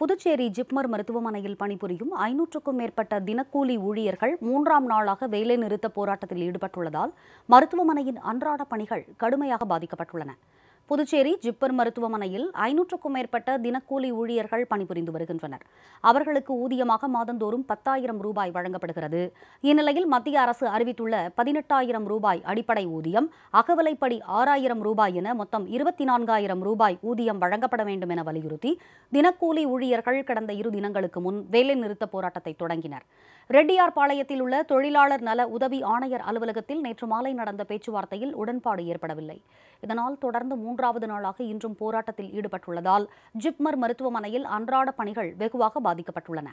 புதுச்சேரி ஜிப்மர் மருத்துவமனையில் பணிபுரியும் ஐநூற்றுக்கும் மேற்பட்ட தினக்கூலி ஊழியர்கள் மூன்றாம் நாளாக வேலைநிறுத்த போராட்டத்தில் ஈடுபட்டுள்ளதால் மருத்துவமனையின் அன்றாட பணிகள் கடுமையாக பாதிக்கப்பட்டுள்ளன புதுச்சேரி ஜிப்பர் மருத்துவமனையில் ஐநூற்றுக்கும் மேற்பட்ட தினக்கூலி ஊழியர்கள் பணிபுரிந்து வருகின்றனர் அவர்களுக்கு ஊதியமாக மாதந்தோறும் பத்தாயிரம் ரூபாய் வழங்கப்படுகிறது இந்நிலையில் மத்திய அரசு அறிவித்துள்ள பதினெட்டாயிரம் ரூபாய் அடிப்படை ஊதியம் அகவலைப்படி ஆறாயிரம் ரூபாய் என மொத்தம் இருபத்தி நான்காயிரம் ரூபாய் ஊதியம் வழங்கப்பட வேண்டும் என வலியுறுத்தி தினக்கூலி ஊழியர்கள் கடந்த இரு தினங்களுக்கு முன் வேலைநிறுத்த போராட்டத்தை தொடங்கினர் ரெட்டியார் பாளையத்தில் உள்ள தொழிலாளர் நல உதவி ஆணையர் அலுவலகத்தில் நேற்று மாலை நடந்த பேச்சுவார்த்தையில் உடன்பாடு ஏற்படவில்லை இதனால் தொடர்ந்து மூன்றாவது நாளாக இன்றும் போராட்டத்தில் ஈடுபட்டுள்ளதால் ஜிப்மர் மருத்துவமனையில் அன்றாட பணிகள் வெகுவாக பாதிக்கப்பட்டுள்ளன